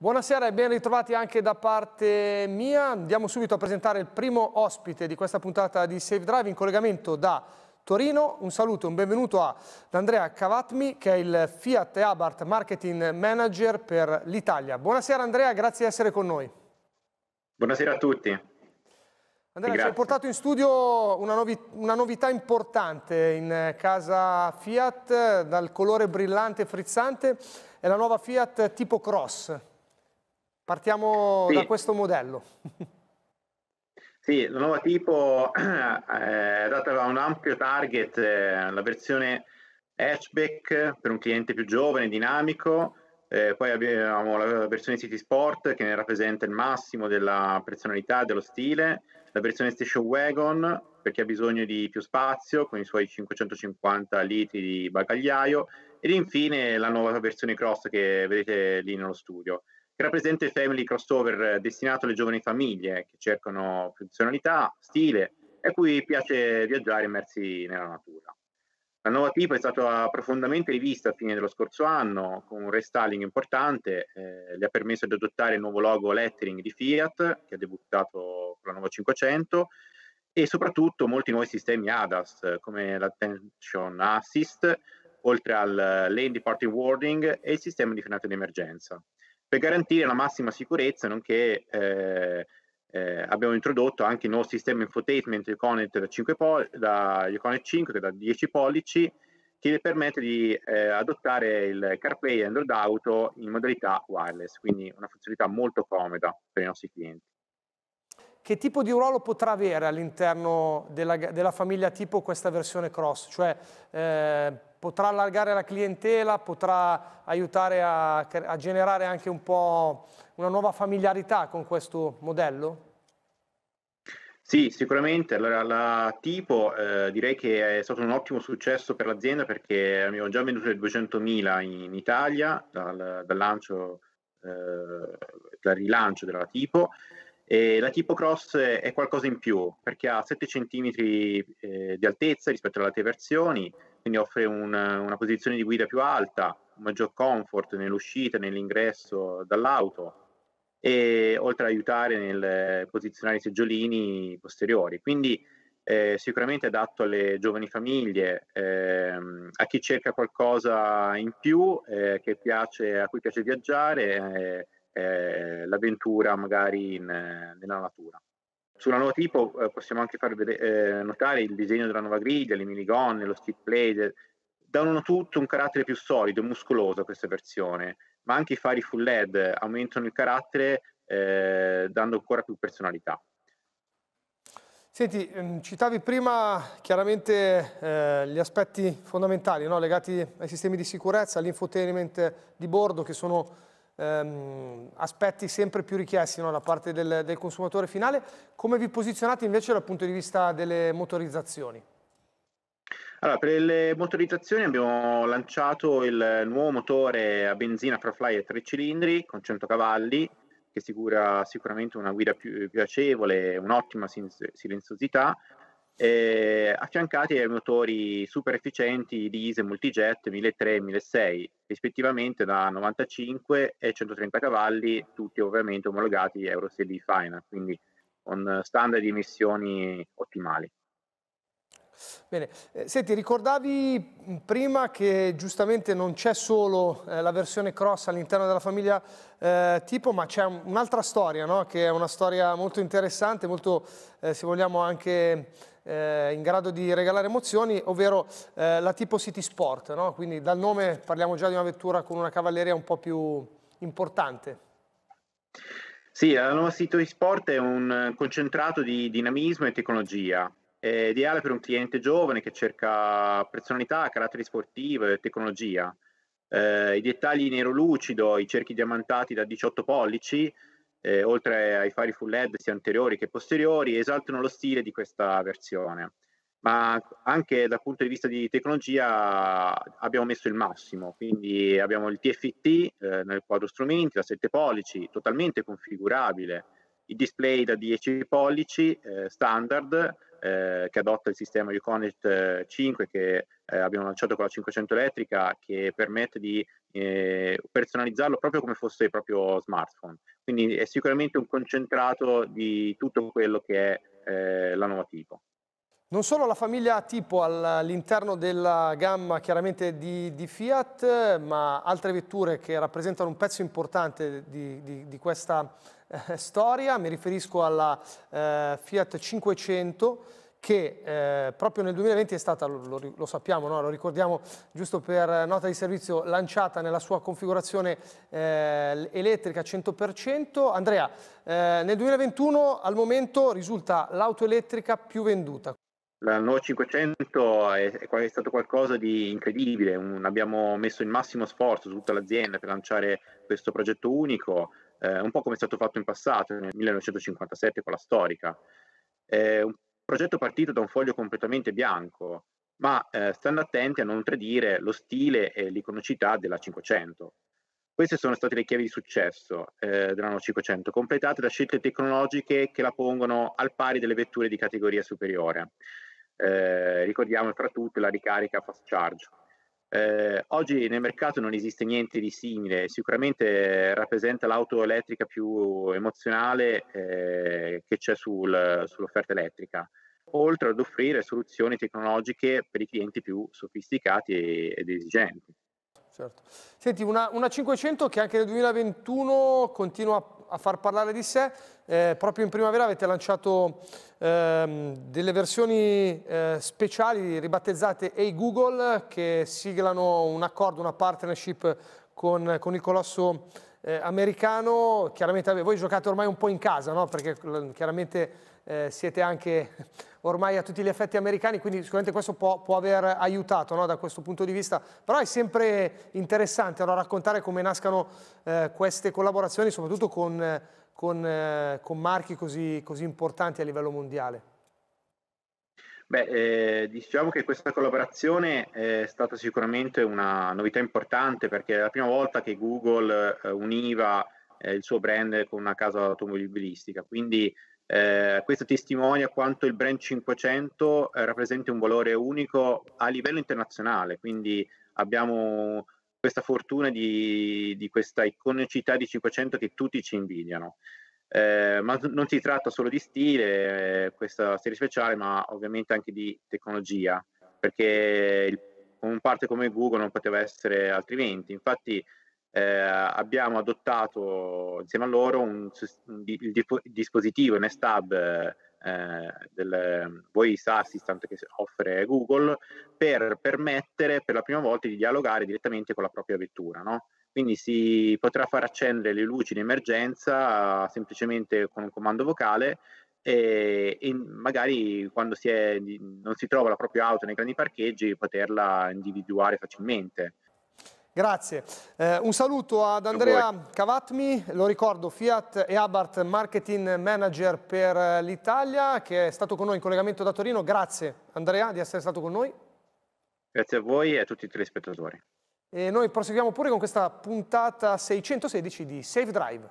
Buonasera e ben ritrovati anche da parte mia. Andiamo subito a presentare il primo ospite di questa puntata di Safe Drive in collegamento da Torino. Un saluto e un benvenuto ad Andrea Cavatmi che è il Fiat e Abart Marketing Manager per l'Italia. Buonasera Andrea, grazie di essere con noi. Buonasera a tutti. Andrea, ci hai portato in studio una, novi una novità importante in casa Fiat, dal colore brillante e frizzante, è la nuova Fiat tipo Cross. Partiamo sì. da questo modello. Sì, la nuova tipo eh, è data da un ampio target, eh, la versione hatchback per un cliente più giovane, dinamico, eh, poi abbiamo la versione City Sport che ne rappresenta il massimo della personalità, e dello stile, la versione Station Wagon per chi ha bisogno di più spazio con i suoi 550 litri di bagagliaio ed infine la nuova versione Cross che vedete lì nello studio che rappresenta il Family Crossover eh, destinato alle giovani famiglie eh, che cercano funzionalità, stile e a cui piace viaggiare immersi nella natura. La nuova tipo è stata profondamente rivista a fine dello scorso anno, con un restyling importante, eh, le ha permesso di adottare il nuovo logo lettering di Fiat, che ha debuttato con la nuova 500, e soprattutto molti nuovi sistemi ADAS, eh, come l'Attention Assist, oltre al Lane Departing Warding e il sistema di frenata d'emergenza per garantire la massima sicurezza, nonché eh, eh, abbiamo introdotto anche il nuovo sistema infotainment Iconet da, 5 pol- da Iconet 5, che da 10 pollici, che permette di eh, adottare il CarPlay e Android Auto in modalità wireless, quindi una funzionalità molto comoda per i nostri clienti. Che tipo di ruolo potrà avere all'interno della, della famiglia tipo questa versione cross? Cioè, eh, potrà allargare la clientela, potrà aiutare a, a generare anche un po' una nuova familiarità con questo modello? Sì, sicuramente. Allora, la Tipo eh, direi che è stato un ottimo successo per l'azienda perché abbiamo già venduto 200.000 in Italia dal, dal, lancio, eh, dal rilancio della Tipo. E la Tipo Cross è qualcosa in più perché ha 7 cm eh, di altezza rispetto alle altre versioni, quindi offre un, una posizione di guida più alta, maggior comfort nell'uscita, nell'ingresso dall'auto e oltre ad aiutare nel posizionare i seggiolini posteriori. Quindi eh, sicuramente adatto alle giovani famiglie, ehm, a chi cerca qualcosa in più, eh, piace, a cui piace viaggiare, eh, eh l'avventura magari in, nella natura. Sulla nuova tipo eh, possiamo anche far vedere, eh, notare il disegno della nuova griglia, le minigonne, lo stick blade, danno tutto un carattere più solido, e muscoloso a questa versione, ma anche i fari full LED aumentano il carattere eh, dando ancora più personalità. Senti, ehm, citavi prima chiaramente eh, gli aspetti fondamentali no? legati ai sistemi di sicurezza, all'infotainment di bordo che sono ehm, aspetti sempre più richiesti no, da parte del, del consumatore finale. Come vi posizionate invece dal punto di vista delle motorizzazioni? Allora, per le motorizzazioni abbiamo lanciato il nuovo motore a benzina ProFly a tre cilindri con 100 cavalli, che assicura sicuramente una guida più piacevole, un'ottima silenziosità eh, affiancati ai motori super efficienti Diesel Multijet 1003 e 1006, rispettivamente da 95 e 130 cavalli, tutti ovviamente omologati Euro 6D Final, quindi con standard di emissioni ottimali. Bene, eh, senti, ricordavi prima che giustamente non c'è solo eh, la versione cross all'interno della famiglia eh, tipo, ma c'è un'altra storia, no? che è una storia molto interessante, molto, eh, se vogliamo, anche eh, in grado di regalare emozioni, ovvero eh, la tipo City Sport, no? quindi dal nome parliamo già di una vettura con una cavalleria un po' più importante. Sì, la nuova City Sport è un concentrato di dinamismo e tecnologia, è ideale per un cliente giovane che cerca personalità, carattere sportivo e tecnologia. Eh, I dettagli nero lucido, i cerchi diamantati da 18 pollici eh, oltre ai fari full LED sia anteriori che posteriori, esaltano lo stile di questa versione. Ma anche dal punto di vista di tecnologia abbiamo messo il massimo, quindi abbiamo il TFT eh, nel quadro strumenti da 7 pollici, totalmente configurabile, i display da 10 pollici eh, standard eh, che adotta il sistema Uconnect 5 eh, che eh, abbiamo lanciato con la 500 elettrica che permette di eh, personalizzarlo proprio come fosse il proprio smartphone. Quindi è sicuramente un concentrato di tutto quello che è eh, la nuova tipo. Non solo la famiglia tipo all'interno della gamma chiaramente di, di, Fiat, ma altre vetture che rappresentano un pezzo importante di, di, di questa eh, storia, mi riferisco alla eh, Fiat 500 che eh, proprio nel 2020 è stata, lo, lo sappiamo, no? lo ricordiamo giusto per nota di servizio, lanciata nella sua configurazione eh, elettrica 100%. Andrea, eh, nel 2021 al momento risulta l'auto elettrica più venduta. La No 500 è, è stato qualcosa di incredibile, Un, abbiamo messo il massimo sforzo su tutta l'azienda per lanciare questo progetto unico, eh, un po' come è stato fatto in passato, nel 1957 con la storica. È un progetto partito da un foglio completamente bianco, ma eh, stando attenti a non tradire lo stile e l'iconocità della 500. Queste sono state le chiavi di successo eh, della 500, completate da scelte tecnologiche che la pongono al pari delle vetture di categoria superiore. Eh, ricordiamo fra tutte la ricarica fast charge, eh, oggi nel mercato non esiste niente di simile, sicuramente rappresenta l'auto elettrica più emozionale eh, che c'è sul, sull'offerta elettrica, oltre ad offrire soluzioni tecnologiche per i clienti più sofisticati ed esigenti. Certo. Senti, una, una 500 che anche nel 2021 continua a a far parlare di sé. Eh, proprio in primavera avete lanciato ehm, delle versioni eh, speciali ribattezzate Hey Google che siglano un accordo, una partnership con, con il colosso eh, americano, chiaramente voi giocate ormai un po' in casa, no? perché chiaramente eh, siete anche ormai a tutti gli effetti americani, quindi sicuramente questo può, può aver aiutato no? da questo punto di vista, però è sempre interessante allora, raccontare come nascano eh, queste collaborazioni, soprattutto con, con, eh, con marchi così, così importanti a livello mondiale. Beh, eh, diciamo che questa collaborazione eh, è stata sicuramente una novità importante perché è la prima volta che Google eh, univa eh, il suo brand con una casa automobilistica, quindi eh, questo testimonia quanto il brand 500 eh, rappresenta un valore unico a livello internazionale, quindi abbiamo questa fortuna di, di questa iconicità di 500 che tutti ci invidiano. Eh, ma non si tratta solo di stile, eh, questa serie speciale, ma ovviamente anche di tecnologia, perché un parte come Google non poteva essere altrimenti. Infatti eh, abbiamo adottato insieme a loro un, un, il, il, dispositivo NestHub eh, del ehm, Voice Assistant che offre Google per permettere per la prima volta di dialogare direttamente con la propria vettura. No? quindi si potrà far accendere le luci in emergenza semplicemente con un comando vocale e, e magari quando si è, non si trova la propria auto nei grandi parcheggi poterla individuare facilmente. Grazie. Eh, un saluto ad Andrea Cavatmi, lo ricordo, Fiat e Abart Marketing Manager per eh, l'Italia, che è stato con noi in collegamento da Torino. Grazie Andrea di essere stato con noi. Grazie a voi e a tutti i telespettatori. E noi proseguiamo pure con questa puntata 616 di Save Drive.